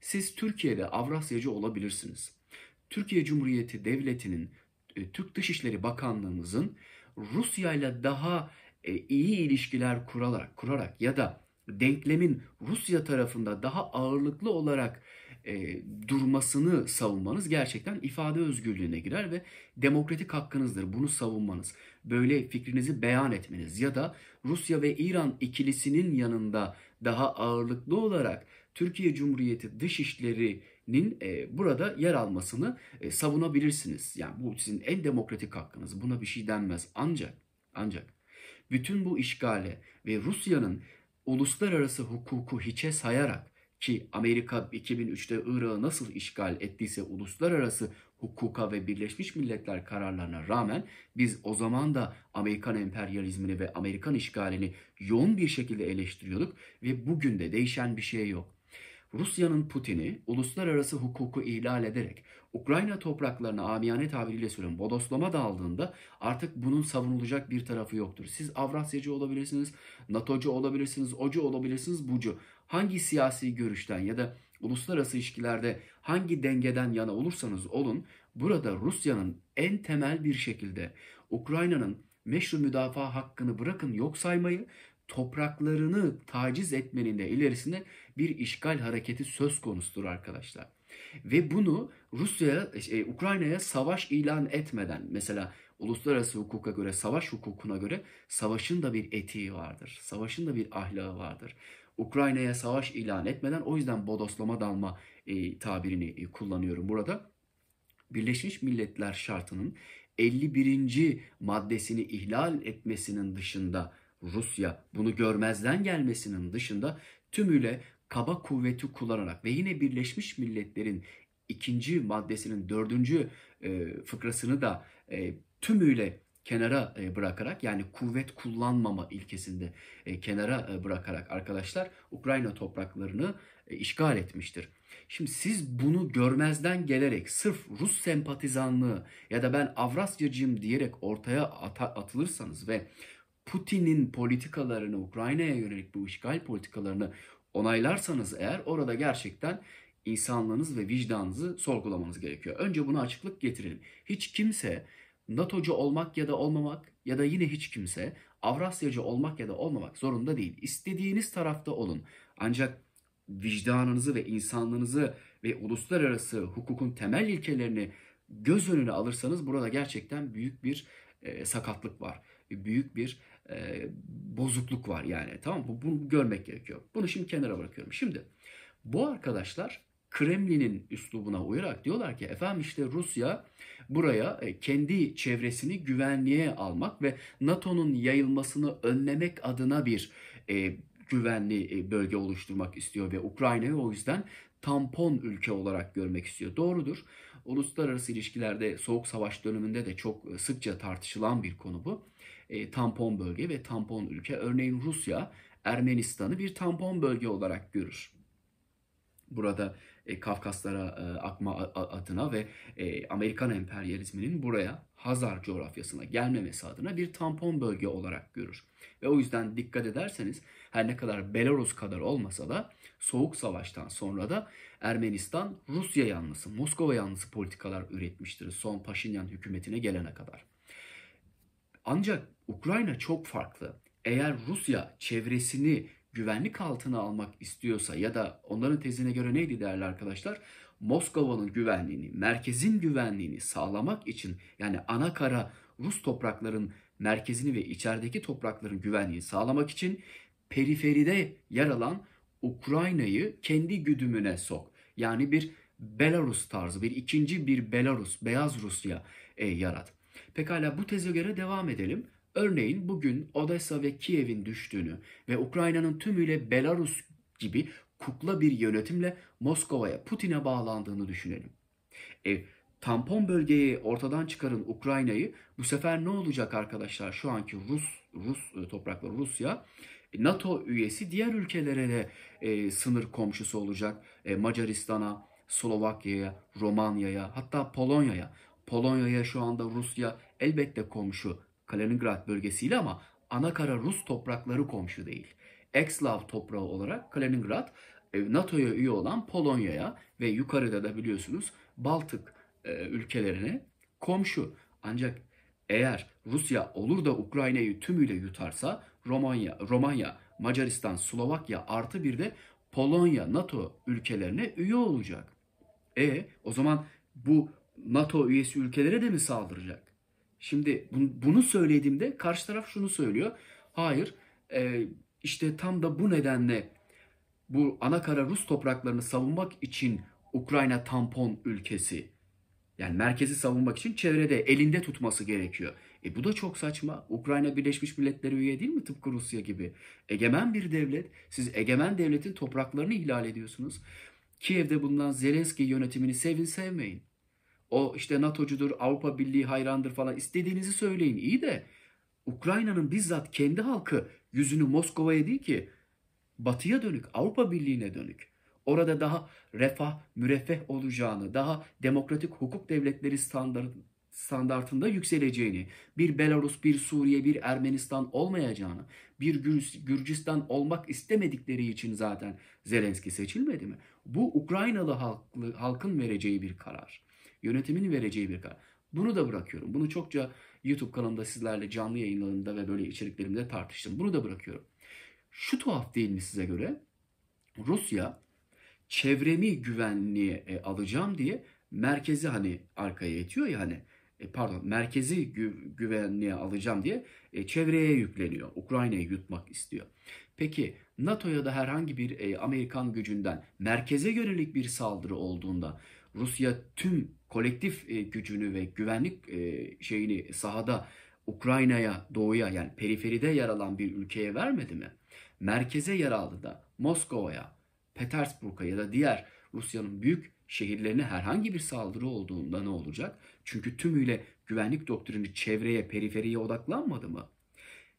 Siz Türkiye'de Avrasyacı olabilirsiniz. Türkiye Cumhuriyeti Devleti'nin, e, Türk Dışişleri Bakanlığımızın Rusya ile daha e, iyi ilişkiler kurarak, kurarak ya da denklemin Rusya tarafında daha ağırlıklı olarak e, durmasını savunmanız gerçekten ifade özgürlüğüne girer ve demokratik hakkınızdır bunu savunmanız. Böyle fikrinizi beyan etmeniz ya da Rusya ve İran ikilisinin yanında daha ağırlıklı olarak Türkiye Cumhuriyeti Dışişleri'nin e, burada yer almasını e, savunabilirsiniz. Yani bu sizin en demokratik hakkınız. Buna bir şey denmez. Ancak ancak bütün bu işgale ve Rusya'nın uluslararası hukuku hiçe sayarak ki Amerika 2003'te Irak'ı nasıl işgal ettiyse uluslararası hukuka ve Birleşmiş Milletler kararlarına rağmen biz o zaman da Amerikan emperyalizmini ve Amerikan işgalini yoğun bir şekilde eleştiriyorduk ve bugün de değişen bir şey yok. Rusya'nın Putin'i uluslararası hukuku ihlal ederek Ukrayna topraklarına amiyane tabiriyle söylüyorum bodoslama daldığında artık bunun savunulacak bir tarafı yoktur. Siz Avrasyacı olabilirsiniz, NATO'cu olabilirsiniz, OCU olabilirsiniz, BUCU. Hangi siyasi görüşten ya da uluslararası ilişkilerde hangi dengeden yana olursanız olun burada Rusya'nın en temel bir şekilde Ukrayna'nın meşru müdafaa hakkını bırakın yok saymayı topraklarını taciz etmenin de ilerisinde bir işgal hareketi söz konusudur arkadaşlar. Ve bunu Rusya'ya, e, Ukrayna'ya savaş ilan etmeden mesela uluslararası hukuka göre, savaş hukukuna göre savaşın da bir etiği vardır. Savaşın da bir ahlağı vardır. Ukrayna'ya savaş ilan etmeden o yüzden bodoslama dalma e, tabirini e, kullanıyorum burada. Birleşmiş Milletler Şartı'nın 51. maddesini ihlal etmesinin dışında Rusya bunu görmezden gelmesinin dışında tümüyle kaba kuvveti kullanarak ve yine Birleşmiş Milletler'in ikinci maddesinin dördüncü e, fıkrasını da e, tümüyle kenara e, bırakarak yani kuvvet kullanmama ilkesinde e, kenara e, bırakarak arkadaşlar Ukrayna topraklarını e, işgal etmiştir. Şimdi siz bunu görmezden gelerek sırf Rus sempatizanlığı ya da ben Avrasyacıyım diyerek ortaya at- atılırsanız ve Putin'in politikalarını, Ukrayna'ya yönelik bu işgal politikalarını onaylarsanız eğer orada gerçekten insanlığınız ve vicdanınızı sorgulamanız gerekiyor. Önce buna açıklık getirin. Hiç kimse NATO'cu olmak ya da olmamak ya da yine hiç kimse Avrasyacı olmak ya da olmamak zorunda değil. İstediğiniz tarafta olun. Ancak vicdanınızı ve insanlığınızı ve uluslararası hukukun temel ilkelerini göz önüne alırsanız burada gerçekten büyük bir e, sakatlık var. Büyük bir e, bozukluk var yani. Tamam mı? Bunu görmek gerekiyor. Bunu şimdi kenara bırakıyorum. Şimdi bu arkadaşlar Kremlin'in üslubuna uyarak diyorlar ki efendim işte Rusya buraya e, kendi çevresini güvenliğe almak ve NATO'nun yayılmasını önlemek adına bir e, güvenli e, bölge oluşturmak istiyor ve Ukrayna'yı o yüzden tampon ülke olarak görmek istiyor. Doğrudur. Uluslararası ilişkilerde soğuk savaş döneminde de çok e, sıkça tartışılan bir konu bu e, tampon bölge ve tampon ülke. Örneğin Rusya Ermenistan'ı bir tampon bölge olarak görür. Burada e, Kafkaslara e, akma adına ve e, Amerikan emperyalizminin buraya Hazar coğrafyasına gelmemesi adına bir tampon bölge olarak görür. Ve o yüzden dikkat ederseniz her ne kadar Belarus kadar olmasa da Soğuk Savaş'tan sonra da Ermenistan Rusya yanlısı, Moskova yanlısı politikalar üretmiştir son Paşinyan hükümetine gelene kadar. Ancak Ukrayna çok farklı. Eğer Rusya çevresini güvenlik altına almak istiyorsa ya da onların tezine göre neydi değerli arkadaşlar? Moskova'nın güvenliğini, merkezin güvenliğini sağlamak için yani ana Rus toprakların merkezini ve içerideki toprakların güvenliğini sağlamak için periferide yer alan Ukrayna'yı kendi güdümüne sok. Yani bir Belarus tarzı, bir ikinci bir Belarus, beyaz Rusya e, yarat. Pekala bu teze göre devam edelim. Örneğin bugün Odessa ve Kiev'in düştüğünü ve Ukrayna'nın tümüyle Belarus gibi kukla bir yönetimle Moskova'ya, Putin'e bağlandığını düşünelim. E, tampon bölgeyi ortadan çıkarın Ukrayna'yı. Bu sefer ne olacak arkadaşlar? Şu anki Rus Rus e, toprakları Rusya e, NATO üyesi diğer ülkelere de e, sınır komşusu olacak. E, Macaristan'a, Slovakya'ya, Romanya'ya hatta Polonya'ya. Polonya'ya şu anda Rusya elbette komşu Kaliningrad bölgesiyle ama ana Rus toprakları komşu değil. Ekslav toprağı olarak Kaliningrad e, NATO'ya üye olan Polonya'ya ve yukarıda da biliyorsunuz Baltık e, ülkelerine komşu. Ancak eğer Rusya olur da Ukrayna'yı tümüyle yutarsa Romanya, Romanya, Macaristan, Slovakya artı bir de Polonya NATO ülkelerine üye olacak. E o zaman bu NATO üyesi ülkelere de mi saldıracak? Şimdi bunu söylediğimde karşı taraf şunu söylüyor. Hayır e, işte tam da bu nedenle bu ana Rus topraklarını savunmak için Ukrayna tampon ülkesi. Yani merkezi savunmak için çevrede elinde tutması gerekiyor. E bu da çok saçma. Ukrayna Birleşmiş Milletleri üye değil mi tıpkı Rusya gibi? Egemen bir devlet. Siz egemen devletin topraklarını ihlal ediyorsunuz. Kiev'de bulunan Zelenski yönetimini sevin sevmeyin. O işte NATO'cudur, Avrupa Birliği hayrandır falan istediğinizi söyleyin. iyi de Ukrayna'nın bizzat kendi halkı yüzünü Moskova'ya değil ki batıya dönük, Avrupa Birliği'ne dönük. Orada daha refah, müreffeh olacağını, daha demokratik hukuk devletleri standart, standartında yükseleceğini, bir Belarus, bir Suriye, bir Ermenistan olmayacağını, bir Gür- Gürcistan olmak istemedikleri için zaten Zelenski seçilmedi mi? Bu Ukraynalı halklı, halkın vereceği bir karar. Yönetimin vereceği bir karar. Bunu da bırakıyorum. Bunu çokça YouTube kanalımda sizlerle canlı yayınlarında ve böyle içeriklerimde tartıştım. Bunu da bırakıyorum. Şu tuhaf değil mi size göre? Rusya çevremi güvenliğe e, alacağım diye merkezi hani arkaya itiyor ya hani e, pardon merkezi gü- güvenliğe alacağım diye e, çevreye yükleniyor. Ukrayna'yı yutmak istiyor. Peki NATO'ya da herhangi bir e, Amerikan gücünden merkeze yönelik bir saldırı olduğunda Rusya tüm kolektif e, gücünü ve güvenlik e, şeyini sahada Ukrayna'ya, doğuya yani periferide yer alan bir ülkeye vermedi mi? Merkeze yer da Moskova'ya, Petersburg'a ya da diğer Rusya'nın büyük şehirlerine herhangi bir saldırı olduğunda ne olacak? Çünkü tümüyle güvenlik doktrini çevreye, periferiye odaklanmadı mı?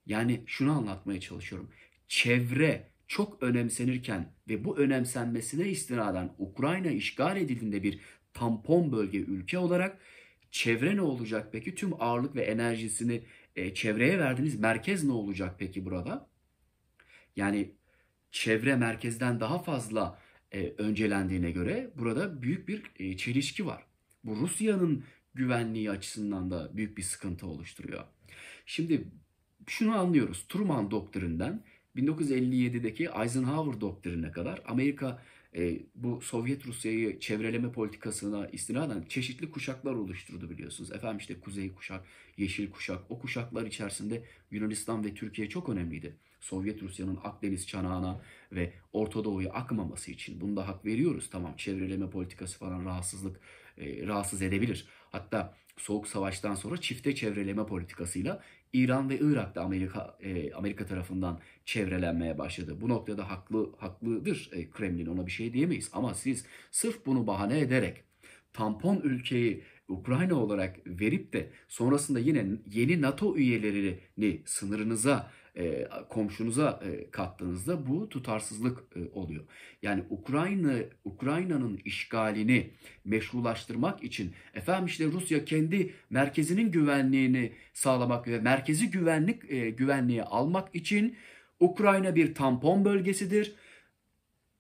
Yani şunu anlatmaya çalışıyorum. Çevre çok önemsenirken ve bu önemsenmesine istinaden Ukrayna işgal edildiğinde bir tampon bölge ülke olarak çevre ne olacak peki? Tüm ağırlık ve enerjisini e, çevreye verdiğiniz merkez ne olacak peki burada? Yani çevre merkezden daha fazla e, öncelendiğine göre burada büyük bir e, çelişki var. Bu Rusya'nın güvenliği açısından da büyük bir sıkıntı oluşturuyor. Şimdi şunu anlıyoruz. Truman doktrinden 1957'deki Eisenhower doktrinine kadar Amerika e, bu Sovyet Rusya'yı çevreleme politikasına istinaden çeşitli kuşaklar oluşturdu biliyorsunuz. Efendim işte Kuzey Kuşak, Yeşil Kuşak o kuşaklar içerisinde Yunanistan ve Türkiye çok önemliydi. Sovyet Rusya'nın Akdeniz çanağına ve Orta Doğu'ya akmaması için bunu da hak veriyoruz. Tamam çevreleme politikası falan rahatsızlık e, rahatsız edebilir. Hatta Soğuk Savaş'tan sonra çifte çevreleme politikasıyla İran ve Irak'ta Amerika e, Amerika tarafından çevrelenmeye başladı. Bu noktada haklı haklıdır e, Kremlin ona bir şey diyemeyiz ama siz sırf bunu bahane ederek tampon ülkeyi Ukrayna olarak verip de sonrasında yine yeni NATO üyelerini sınırınıza e, komşunuza e, kattığınızda bu tutarsızlık e, oluyor. Yani Ukrayna Ukrayna'nın işgalini meşrulaştırmak için efendim işte Rusya kendi merkezinin güvenliğini sağlamak ve merkezi güvenlik güvenliği almak için Ukrayna bir tampon bölgesidir.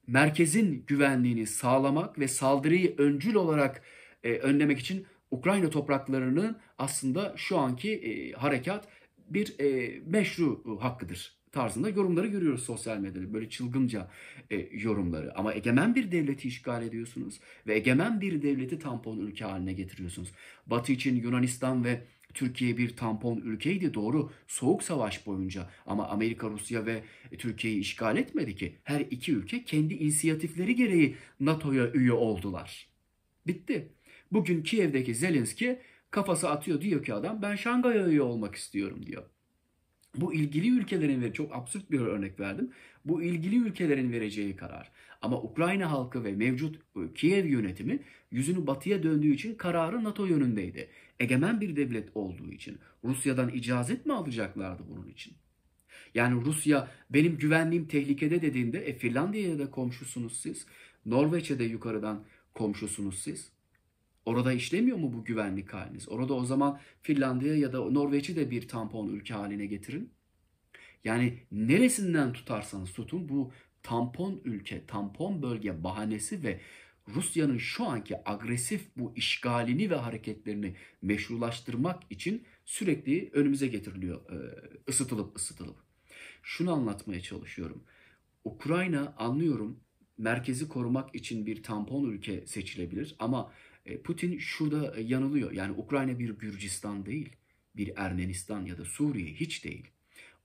Merkezin güvenliğini sağlamak ve saldırıyı öncül olarak önlemek için Ukrayna topraklarının aslında şu anki e, harekat bir e, meşru e, hakkıdır tarzında yorumları görüyoruz sosyal medyada. Böyle çılgınca e, yorumları. Ama egemen bir devleti işgal ediyorsunuz ve egemen bir devleti tampon ülke haline getiriyorsunuz. Batı için Yunanistan ve Türkiye bir tampon ülkeydi doğru soğuk savaş boyunca ama Amerika Rusya ve Türkiye'yi işgal etmedi ki. Her iki ülke kendi inisiyatifleri gereği NATO'ya üye oldular. Bitti. Bugün Kiev'deki Zelenski kafası atıyor diyor ki adam ben Şangay'a üye olmak istiyorum diyor. Bu ilgili ülkelerin ve çok absürt bir örnek verdim. Bu ilgili ülkelerin vereceği karar. Ama Ukrayna halkı ve mevcut ıı, Kiev yönetimi yüzünü batıya döndüğü için kararı NATO yönündeydi. Egemen bir devlet olduğu için Rusya'dan icazet mi alacaklardı bunun için? Yani Rusya benim güvenliğim tehlikede dediğinde e, Finlandiya'ya da komşusunuz siz. Norveç'e de yukarıdan komşusunuz siz. Orada işlemiyor mu bu güvenlik haliniz? Orada o zaman Finlandiya ya da Norveç'i de bir tampon ülke haline getirin. Yani neresinden tutarsanız tutun bu tampon ülke, tampon bölge bahanesi ve Rusya'nın şu anki agresif bu işgalini ve hareketlerini meşrulaştırmak için sürekli önümüze getiriliyor e, ısıtılıp ısıtılıp. Şunu anlatmaya çalışıyorum. Ukrayna anlıyorum merkezi korumak için bir tampon ülke seçilebilir ama e, Putin şurada e, yanılıyor. Yani Ukrayna bir Gürcistan değil, bir Ermenistan ya da Suriye hiç değil.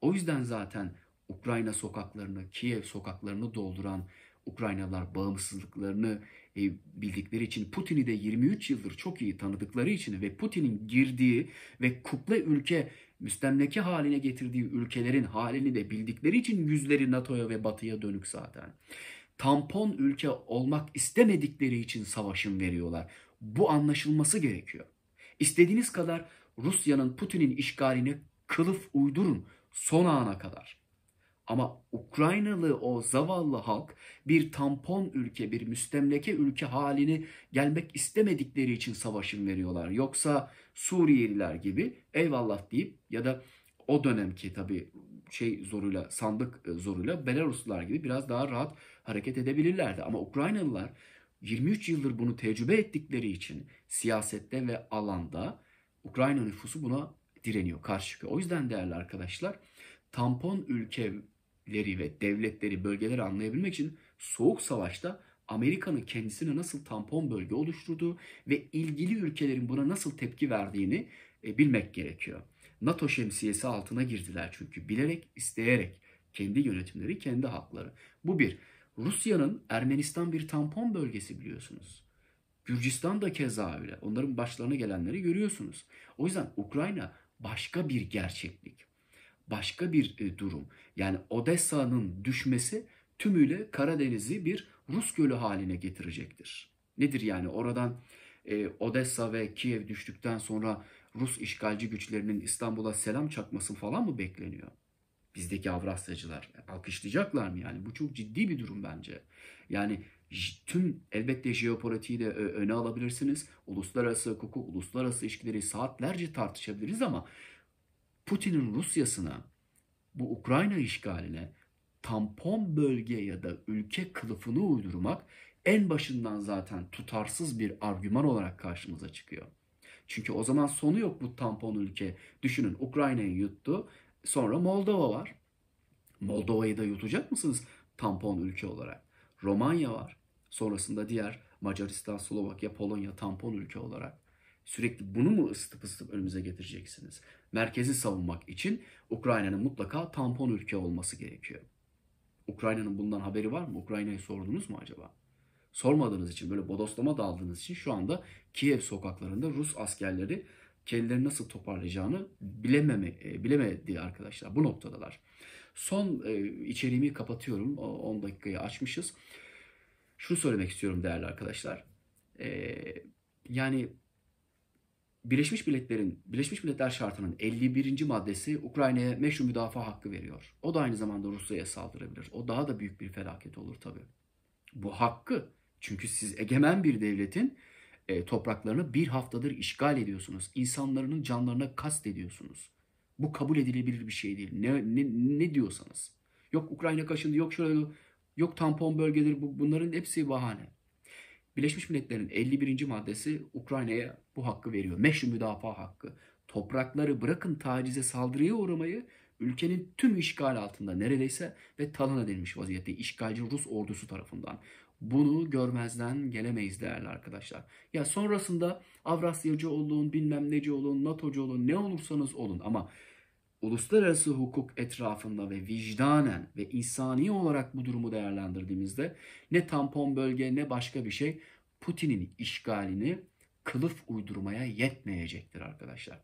O yüzden zaten Ukrayna sokaklarını, Kiev sokaklarını dolduran Ukraynalılar bağımsızlıklarını e, bildikleri için Putin'i de 23 yıldır çok iyi tanıdıkları için ve Putin'in girdiği ve kukla ülke müstemleke haline getirdiği ülkelerin halini de bildikleri için yüzleri NATO'ya ve Batı'ya dönük zaten tampon ülke olmak istemedikleri için savaşın veriyorlar. Bu anlaşılması gerekiyor. İstediğiniz kadar Rusya'nın Putin'in işgaline kılıf uydurun son ana kadar. Ama Ukraynalı o zavallı halk bir tampon ülke, bir müstemleke ülke halini gelmek istemedikleri için savaşın veriyorlar. Yoksa Suriyeliler gibi eyvallah deyip ya da o dönemki tabii şey zoruyla, sandık e, zoruyla Belaruslular gibi biraz daha rahat hareket edebilirlerdi. Ama Ukraynalılar 23 yıldır bunu tecrübe ettikleri için siyasette ve alanda Ukrayna nüfusu buna direniyor, karşı çıkıyor. O yüzden değerli arkadaşlar tampon ülkeleri ve devletleri, bölgeleri anlayabilmek için soğuk savaşta Amerika'nın kendisine nasıl tampon bölge oluşturduğu ve ilgili ülkelerin buna nasıl tepki verdiğini e, bilmek gerekiyor. NATO şemsiyesi altına girdiler çünkü bilerek, isteyerek kendi yönetimleri, kendi hakları. Bu bir. Rusya'nın Ermenistan bir tampon bölgesi biliyorsunuz. Gürcistan da keza öyle. Onların başlarına gelenleri görüyorsunuz. O yüzden Ukrayna başka bir gerçeklik. Başka bir e, durum. Yani Odessa'nın düşmesi tümüyle Karadeniz'i bir Rus gölü haline getirecektir. Nedir yani oradan e, Odessa ve Kiev düştükten sonra Rus işgalci güçlerinin İstanbul'a selam çakması falan mı bekleniyor? Bizdeki Avrasyacılar alkışlayacaklar mı yani? Bu çok ciddi bir durum bence. Yani tüm elbette jeopolitiği de öne alabilirsiniz. Uluslararası hukuku, uluslararası ilişkileri saatlerce tartışabiliriz ama Putin'in Rusya'sına, bu Ukrayna işgaline tampon bölge ya da ülke kılıfını uydurmak en başından zaten tutarsız bir argüman olarak karşımıza çıkıyor. Çünkü o zaman sonu yok bu tampon ülke. Düşünün Ukrayna'yı yuttu. Sonra Moldova var. Moldova'yı da yutacak mısınız tampon ülke olarak? Romanya var. Sonrasında diğer Macaristan, Slovakya, Polonya tampon ülke olarak. Sürekli bunu mu ısıtıp ısıtıp önümüze getireceksiniz? Merkezi savunmak için Ukrayna'nın mutlaka tampon ülke olması gerekiyor. Ukrayna'nın bundan haberi var mı? Ukrayna'yı sordunuz mu acaba? sormadığınız için, böyle bodoslama daldığınız için şu anda Kiev sokaklarında Rus askerleri kendilerini nasıl toparlayacağını bilememi e, bilemedi arkadaşlar. Bu noktadalar. Son e, içeriğimi kapatıyorum. 10 dakikayı açmışız. Şunu söylemek istiyorum değerli arkadaşlar. E, yani Birleşmiş Milletler'in Birleşmiş Milletler Şartı'nın 51. maddesi Ukrayna'ya meşru müdafaa hakkı veriyor. O da aynı zamanda Rusya'ya saldırabilir. O daha da büyük bir felaket olur tabii. Bu hakkı çünkü siz egemen bir devletin e, topraklarını bir haftadır işgal ediyorsunuz. İnsanların canlarına kast ediyorsunuz. Bu kabul edilebilir bir şey değil. Ne, ne, ne diyorsanız. Yok Ukrayna kaşındı, yok şöyle, yok tampon bölgeleri. Bu, bunların hepsi bahane. Birleşmiş Milletler'in 51. maddesi Ukrayna'ya bu hakkı veriyor. Meşru müdafaa hakkı. Toprakları bırakın tacize saldırıya uğramayı ülkenin tüm işgal altında neredeyse ve talan edilmiş vaziyette işgalci Rus ordusu tarafından. Bunu görmezden gelemeyiz değerli arkadaşlar. Ya sonrasında Avrasyacı olun, bilmem neci olun, NATO'cu olun, ne olursanız olun ama uluslararası hukuk etrafında ve vicdanen ve insani olarak bu durumu değerlendirdiğimizde ne tampon bölge ne başka bir şey Putin'in işgalini kılıf uydurmaya yetmeyecektir arkadaşlar.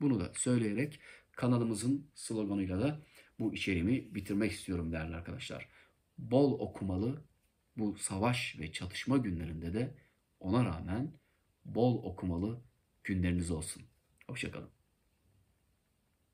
Bunu da söyleyerek kanalımızın sloganıyla da bu içeriğimi bitirmek istiyorum değerli arkadaşlar. Bol okumalı, bu savaş ve çatışma günlerinde de ona rağmen bol okumalı günleriniz olsun. Hoşçakalın.